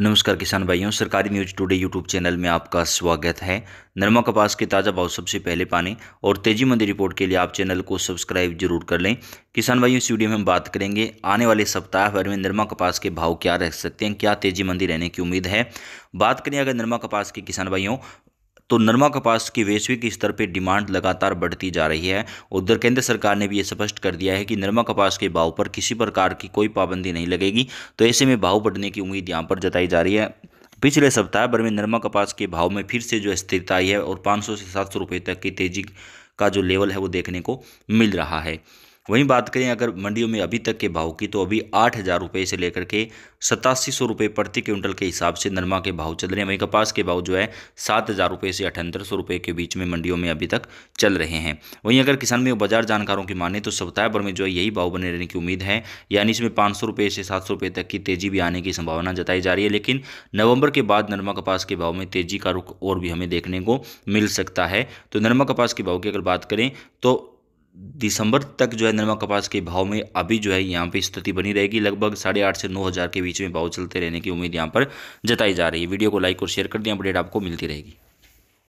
नमस्कार किसान भाइयों सरकारी न्यूज टुडे यूट्यूब चैनल में आपका स्वागत है नरमा कपास के ताज़ा भाव सबसे पहले पाने और तेजी मंदी रिपोर्ट के लिए आप चैनल को सब्सक्राइब जरूर कर लें किसान भाइयों इस वीडियो में हम बात करेंगे आने वाले सप्ताह भर में नरमा कपास के भाव क्या रह सकते हैं क्या तेजी मंदी रहने की उम्मीद है बात करें अगर नरमा कपास के किसान भाइयों तो नरमा कपास की वैश्विक स्तर पर डिमांड लगातार बढ़ती जा रही है उधर केंद्र सरकार ने भी यह स्पष्ट कर दिया है कि नरमा कपास के भाव पर किसी प्रकार की कोई पाबंदी नहीं लगेगी तो ऐसे में भाव बढ़ने की उम्मीद यहाँ पर जताई जा रही है पिछले सप्ताह भर में नरमा कपास के भाव में फिर से जो स्थिरता आई है और 500 से 700 रुपए तक की तेजी का जो लेवल है वो देखने को मिल रहा है वहीं बात करें अगर मंडियों में अभी तक के भाव की तो अभी आठ हज़ार रुपये से लेकर के सतासी सौ रुपये प्रति क्विंटल के हिसाब से नरमा के भाव चल रहे हैं वहीं कपास के भाव जो है सात हज़ार रुपये से अठहत्तर सौ रुपये के बीच में मंडियों में अभी तक चल रहे हैं वहीं अगर किसान में बाजार जानकारों की माने तो सप्ताह भर में जो है यही भाव बने रहने की उम्मीद है यानी इसमें पाँच सौ रुपये से सात सौ रुपये तक की तेज़ी भी आने की संभावना जताई जा रही है लेकिन नवंबर के बाद नरमा कपास के भाव में तेज़ी का रुख और भी हमें देखने को मिल सकता है तो नरमा कपास के भाव की अगर बात करें तो दिसंबर तक जो है नरमा कपास के भाव में अभी जो है यहाँ पे स्थिति बनी रहेगी लगभग साढ़े आठ से नौ हज़ार के बीच में भाव चलते रहने की उम्मीद यहाँ पर जताई जा रही है वीडियो को लाइक और शेयर कर दें अपडेट आपको मिलती रहेगी